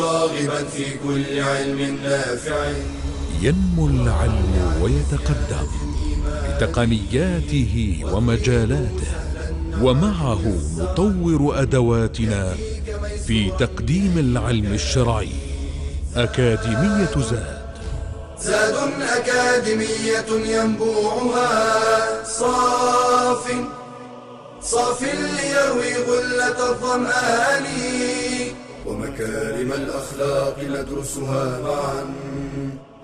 راغبا في كل علم نافع ينمو العلم ويتقدم بتقنياته ومجالاته ومعه نطور أدواتنا في تقديم العلم الشرعي أكاديمية زاد زاد أكاديمية ينبوعها صاف صاف ليروي غلة الظمآن ومكارم الأخلاق ندرسها معا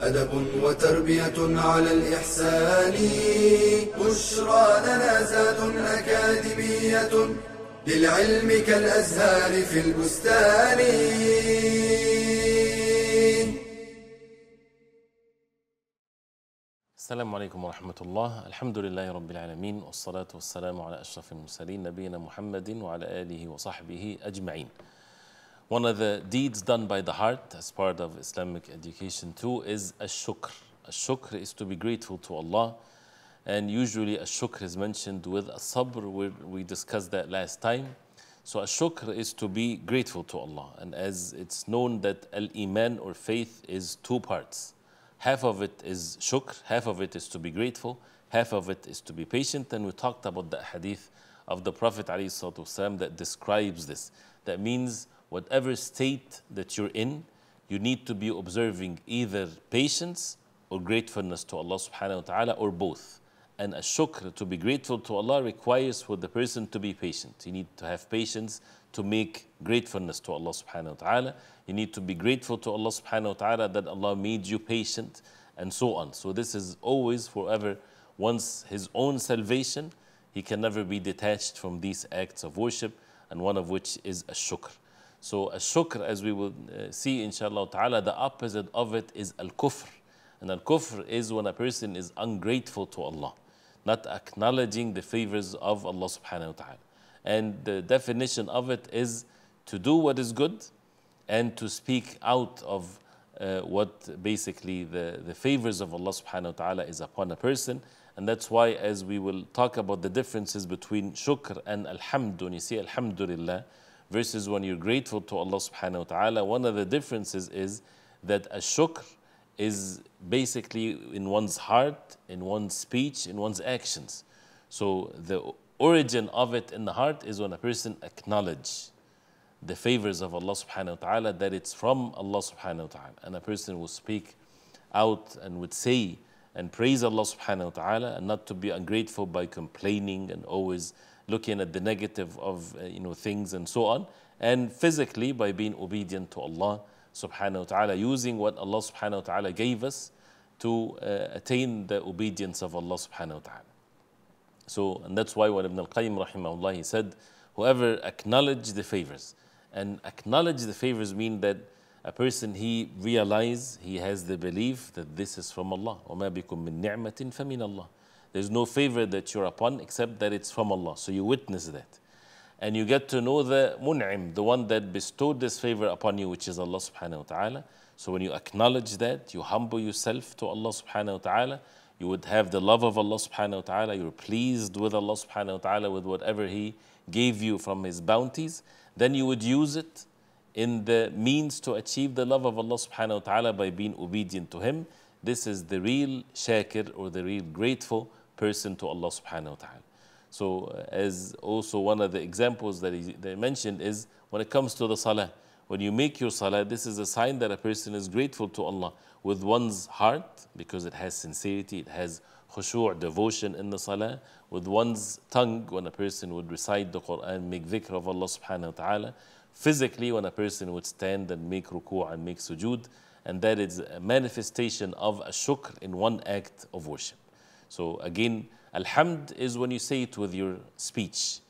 أدب وتربية على الإحسان بشرى لنا زاد أكاديمية للعلم كالأزهار في البستان السلام عليكم ورحمة الله الحمد لله رب العالمين والصلاة والسلام على أشرف المرسلين نبينا محمد وعلى آله وصحبه أجمعين One of the deeds done by the heart as part of Islamic education too is ash-shukr. Ash-shukr is to be grateful to Allah. And usually ash-shukr is mentioned with sabr, where we discussed that last time. So ash-shukr is to be grateful to Allah. And as it's known that al-iman or faith is two parts. Half of it is shukr, half of it is to be grateful, half of it is to be patient. And we talked about the hadith of the Prophet ﷺ that describes this. That means whatever state that you're in, you need to be observing either patience or gratefulness to Allah subhanahu wa ta'ala or both. And a shukr, to be grateful to Allah, requires for the person to be patient. You need to have patience to make gratefulness to Allah subhanahu wa ta'ala. You need to be grateful to Allah subhanahu wa ta'ala that Allah made you patient and so on. So this is always forever once his own salvation, he can never be detached from these acts of worship and one of which is a shukr. So shukr, as we will uh, see inshallah ta'ala, the opposite of it is al-kufr. And al-kufr is when a person is ungrateful to Allah, not acknowledging the favors of Allah subhanahu wa ta'ala. And the definition of it is to do what is good and to speak out of uh, what basically the, the favors of Allah subhanahu wa ta'ala is upon a person. And that's why as we will talk about the differences between shukr and alhamdun, you see alhamdulillah, versus when you're grateful to Allah subhanahu wa ta'ala, one of the differences is that a shukr is basically in one's heart, in one's speech, in one's actions. So the origin of it in the heart is when a person acknowledges the favors of Allah subhanahu wa ta'ala, that it's from Allah subhanahu wa ta'ala. And a person will speak out and would say and praise Allah subhanahu wa ta'ala and not to be ungrateful by complaining and always looking at the negative of uh, you know, things and so on, and physically by being obedient to Allah subhanahu wa ta'ala, using what Allah subhanahu wa ta'ala gave us to uh, attain the obedience of Allah subhanahu wa ta'ala. So, and that's why when Ibn al-Qayyim rahimahullah, he said, whoever acknowledge the favors, and acknowledge the favors mean that a person he realize he has the belief that this is from Allah. وَمَا بِكُم مِّن نِعْمَةٍ فَمِنَ اللَّهِ there's no favor that you're upon except that it's from Allah. So you witness that. And you get to know the mun'im, the one that bestowed this favor upon you, which is Allah subhanahu wa ta'ala. So when you acknowledge that, you humble yourself to Allah subhanahu wa ta'ala, you would have the love of Allah subhanahu wa ta'ala, you're pleased with Allah subhanahu wa ta'ala with whatever He gave you from His bounties, then you would use it in the means to achieve the love of Allah subhanahu wa ta'ala by being obedient to Him. This is the real shakir or the real grateful person to Allah subhanahu wa ta'ala. So uh, as also one of the examples that he, that he mentioned is when it comes to the salah. When you make your salah, this is a sign that a person is grateful to Allah with one's heart because it has sincerity, it has khushu' devotion in the salah with one's tongue when a person would recite the Quran make dhikr of Allah subhanahu wa ta'ala physically when a person would stand and make ruku' and make sujood and that is a manifestation of a shukr in one act of worship so again, Alhamd is when you say it with your speech,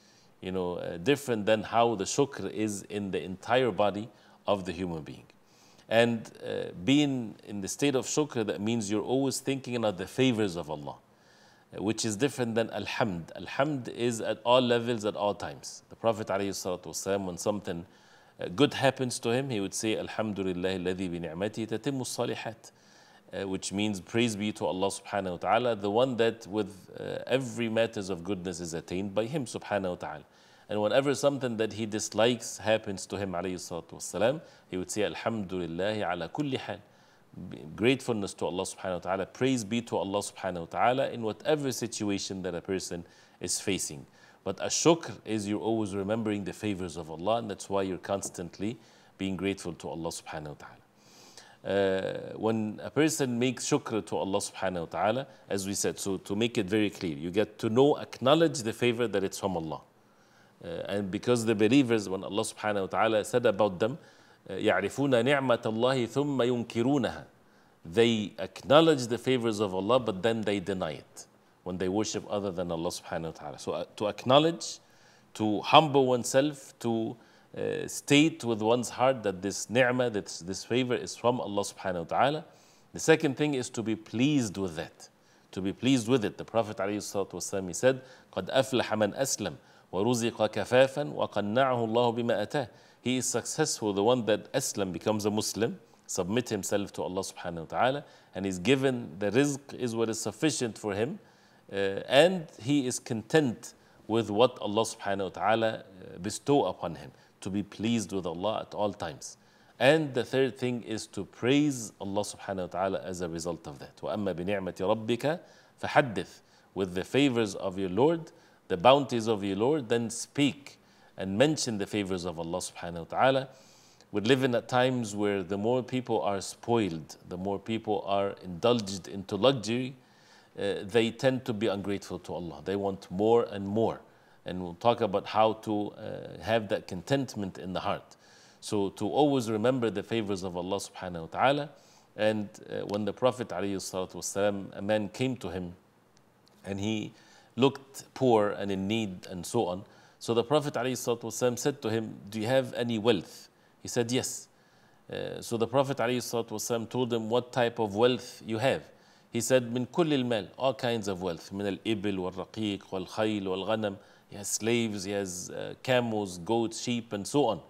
you know, uh, different than how the shukr is in the entire body of the human being. And uh, being in the state of shukr, that means you're always thinking about the favors of Allah, uh, which is different than alhamd. Alhamd is at all levels, at all times. The Prophet والسلام, when something uh, good happens to him, he would say, Alhamdulillah, الذي بنعمته تتم salihat uh, which means praise be to Allah subhanahu wa ta'ala, the one that with uh, every matters of goodness is attained by him subhanahu wa ta'ala. And whenever something that he dislikes happens to him alayhi salatu wasalam, he would say alhamdulillah ala kulli hal. Gratefulness to Allah subhanahu wa ta'ala, praise be to Allah subhanahu wa ta'ala in whatever situation that a person is facing. But ashukr is you're always remembering the favors of Allah, and that's why you're constantly being grateful to Allah subhanahu wa ta'ala uh, when a person makes shukr to Allah subhanahu wa ta'ala, as we said, so to make it very clear, you get to know, acknowledge the favor that it's from Allah. Uh, and because the believers, when Allah subhanahu wa ta'ala said about them, يعرفون نعمة الله ثم ينكرونها They acknowledge the favors of Allah, but then they deny it when they worship other than Allah subhanahu wa ta'ala. So uh, to acknowledge, to humble oneself, to uh, state with one's heart that this ni'mah, this, this favor is from Allah subhanahu wa ta'ala. The second thing is to be pleased with that, to be pleased with it. The Prophet والسلام, he said, قَدْ أَفْلَحَ مَنْ أَسْلَمْ وَرُزِقَ كَفَافًا وَقَنَّعَهُ اللَّهُ بِمَا أَتَاهُ He is successful, the one that Aslam becomes a Muslim, submit himself to Allah subhanahu wa ta'ala, and is given the rizq is what is sufficient for him, uh, and he is content with what Allah subhanahu wa ta'ala uh, bestow upon him to be pleased with Allah at all times. And the third thing is to praise Allah subhanahu wa ta'ala as a result of that. وَأَمَّا بِنِعْمَةِ رَبِّكَ فَحَدِّثْ With the favors of your Lord, the bounties of your Lord, then speak and mention the favors of Allah subhanahu wa ta'ala. We live in at times where the more people are spoiled, the more people are indulged into luxury, uh, they tend to be ungrateful to Allah. They want more and more and we'll talk about how to uh, have that contentment in the heart. So to always remember the favors of Allah subhanahu wa ta'ala. And uh, when the Prophet والسلام, a man came to him and he looked poor and in need and so on. So the Prophet والسلام, said to him, Do you have any wealth? He said, Yes. Uh, so the Prophet والسلام, told him what type of wealth you have. He said, من كل المال, all kinds of wealth, من الإبل والرقيق والخيل والغنم he has slaves, he has uh, camels, goats, sheep, and so on.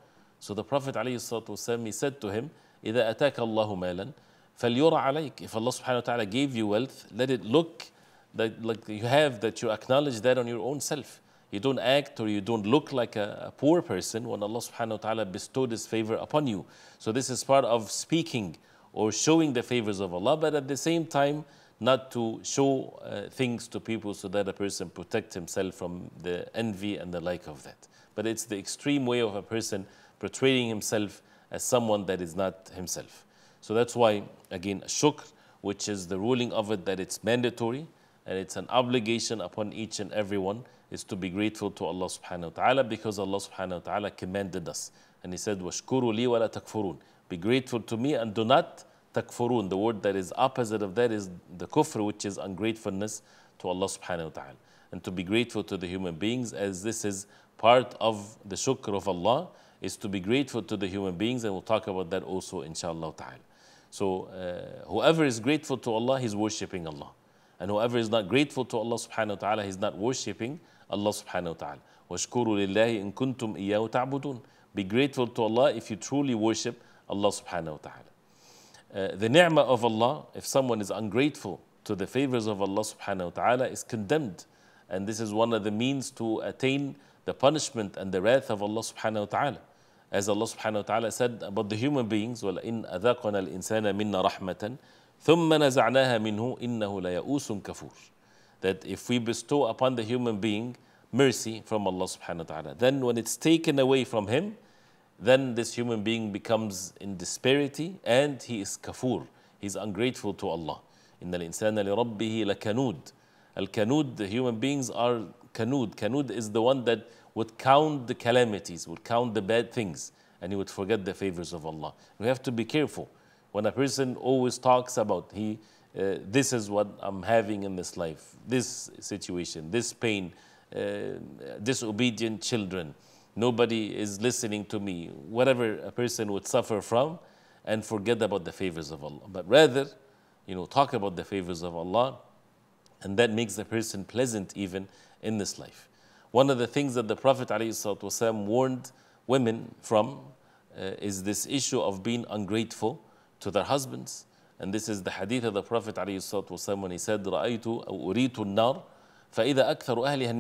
So the Prophet والسلام, he said to him, إِذَا أَتَاكَ اللَّهُ مَالًا فَلْيُرَ عَلَيْكَ If Allah subhanahu wa ta'ala gave you wealth, let it look that like you have, that you acknowledge that on your own self. You don't act or you don't look like a, a poor person when Allah subhanahu wa ta'ala bestowed His favor upon you. So this is part of speaking or showing the favors of Allah, but at the same time, not to show uh, things to people so that a person protect himself from the envy and the like of that. But it's the extreme way of a person portraying himself as someone that is not himself. So that's why, again, shukr, which is the ruling of it that it's mandatory and it's an obligation upon each and everyone, is to be grateful to Allah subhanahu wa ta'ala because Allah subhanahu wa ta'ala commanded us. And He said, li wa la takfurun." Be grateful to me and do not takfurun. The word that is opposite of that is the kufr, which is ungratefulness to Allah subhanahu wa ta'ala. And to be grateful to the human beings, as this is part of the shukr of Allah, is to be grateful to the human beings, and we'll talk about that also, inshallah ta'ala. So, uh, whoever is grateful to Allah, he's worshipping Allah. And whoever is not grateful to Allah subhanahu wa ta'ala, he's not worshipping Allah subhanahu wa ta'ala. وَاشْكُرُوا لِلَّهِ إِن كُنْتُمْ إِيَّهُ تَعْبُدُونَ Be grateful to Allah if you truly worship Allah subhanahu wa ta'ala. Uh, the ni'mah of Allah, if someone is ungrateful to the favors of Allah subhanahu wa ta'ala, is condemned. And this is one of the means to attain the punishment and the wrath of Allah subhanahu wa ta'ala. As Allah subhanahu wa ta'ala said about the human beings, وَلَئِنْ أَذَاقَنَا الْإِنسَانَ مِنَّا رَحْمَةً ثُمَّ نَزَعْنَاهَا مِنْهُ إِنَّهُ لَيَئُوسٌ كَفُورٌ That if we bestow upon the human being mercy from Allah subhanahu wa ta'ala, then when it's taken away from him, then this human being becomes in disparity and he is kafur. He is ungrateful to Allah. إِنَّ الْإِنسَانَ لِرَبِّهِ لَكَنُودٍ Al-Kanud, the human beings are Kanud. Kanud is the one that would count the calamities, would count the bad things, and he would forget the favors of Allah. We have to be careful. When a person always talks about, he, uh, this is what I'm having in this life, this situation, this pain, uh, disobedient children, nobody is listening to me, whatever a person would suffer from, and forget about the favors of Allah. But rather, you know, talk about the favors of Allah, and that makes the person pleasant even in this life. One of the things that the Prophet ﷺ warned women from uh, is this issue of being ungrateful to their husbands. And this is the hadith of the Prophet ﷺ when he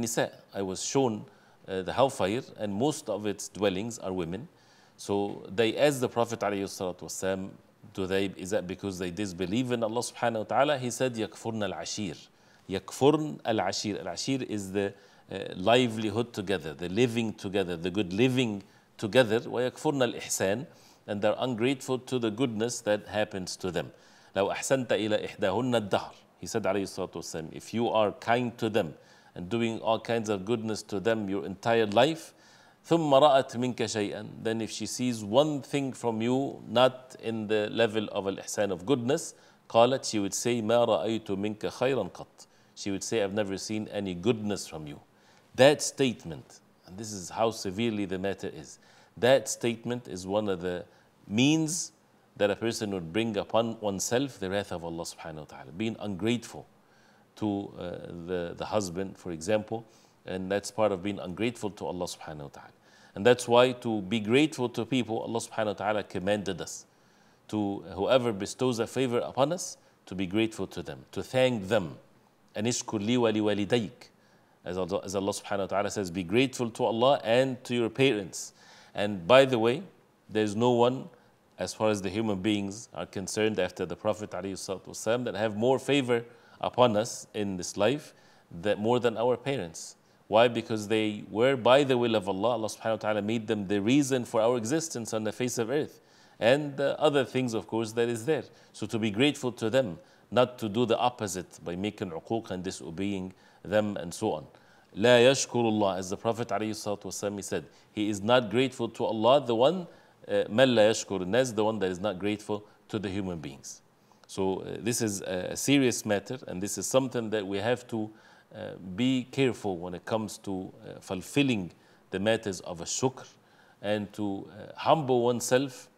said, I was shown uh, the hellfire and most of its dwellings are women. So they asked the Prophet والسلام, do they, is that because they disbelieve in Allah subhanahu wa ta'ala? He said, yakfurn al-ashir. العشير. al-ashir. Al-ashir is the uh, livelihood together, the living together, the good living together. ويكفرن الإحسان and they're ungrateful to the goodness that happens to them. لو أحسنت إلى إحداهن الدهر. He said عليه والسلام, if you are kind to them, and doing all kinds of goodness to them your entire life. ثم رأت منك شيئا then if she sees one thing from you not in the level of al-ihsan of goodness قالت she would say ما رأيت منك خيرا قط she would say I've never seen any goodness from you that statement and this is how severely the matter is that statement is one of the means that a person would bring upon oneself the wrath of Allah subhanahu wa ta'ala being ungrateful to uh, the, the husband, for example. And that's part of being ungrateful to Allah subhanahu wa ta'ala. And that's why to be grateful to people, Allah subhanahu wa ta'ala commanded us to whoever bestows a favor upon us, to be grateful to them, to thank them. And li wa liwalidayk. As Allah, as Allah subhanahu wa ta'ala says, be grateful to Allah and to your parents. And by the way, there's no one, as far as the human beings are concerned, after the Prophet والسلام, that have more favor upon us in this life that more than our parents. Why? Because they were by the will of Allah, Allah subhanahu wa ta'ala made them the reason for our existence on the face of earth. And other things, of course, that is there. So to be grateful to them, not to do the opposite by making uquq and disobeying them and so on. لا يشكر الله as the Prophet والسلام, said he is not grateful to Allah the one uh, من لا يشكر الناس the one that is not grateful to the human beings so uh, this is a serious matter, and this is something that we have to uh, be careful when it comes to uh, fulfilling the matters of a shukr and to uh, humble oneself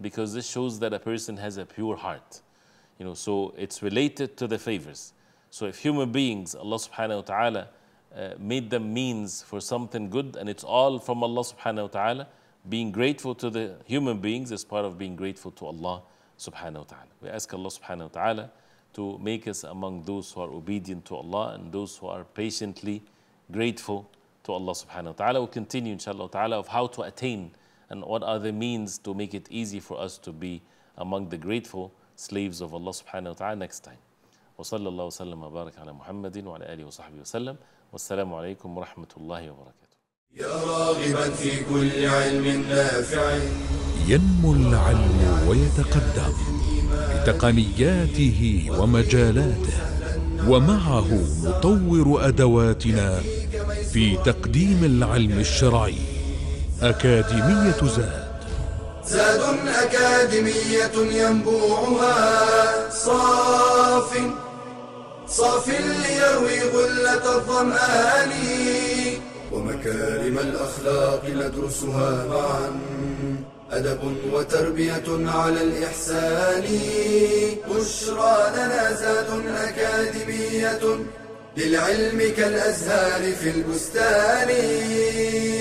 because this shows that a person has a pure heart. You know, so it's related to the favors. So if human beings, Allah subhanahu wa ta'ala, uh, made them means for something good and it's all from Allah subhanahu wa ta'ala, being grateful to the human beings is part of being grateful to Allah subhanahu wa ta'ala. We ask Allah subhanahu wa ta'ala to make us among those who are obedient to Allah and those who are patiently grateful to Allah subhanahu wa ta'ala. We'll continue inshallah ta'ala of how to attain and what are the means to make it easy for us to be among the grateful slaves of Allah subhanahu wa ta'ala next time. وصلى الله وسلم وبارك على محمد وعلى اله وصحبه وسلم والسلام عليكم ورحمه الله وبركاته. يا راغبا في كل علم نافع ينمو العلم ويتقدم بتقنياته ومجالاته ومعه نطور ادواتنا في تقديم العلم الشرعي اكاديميه زاد زاد اكاديميه ينبوعها صاف صاف ليروي غله الظمان ومكارم الاخلاق ندرسها معا أدب وتربية على الإحسان بشرى لنا زاد أكاديمية للعلم كالأزهار في البستان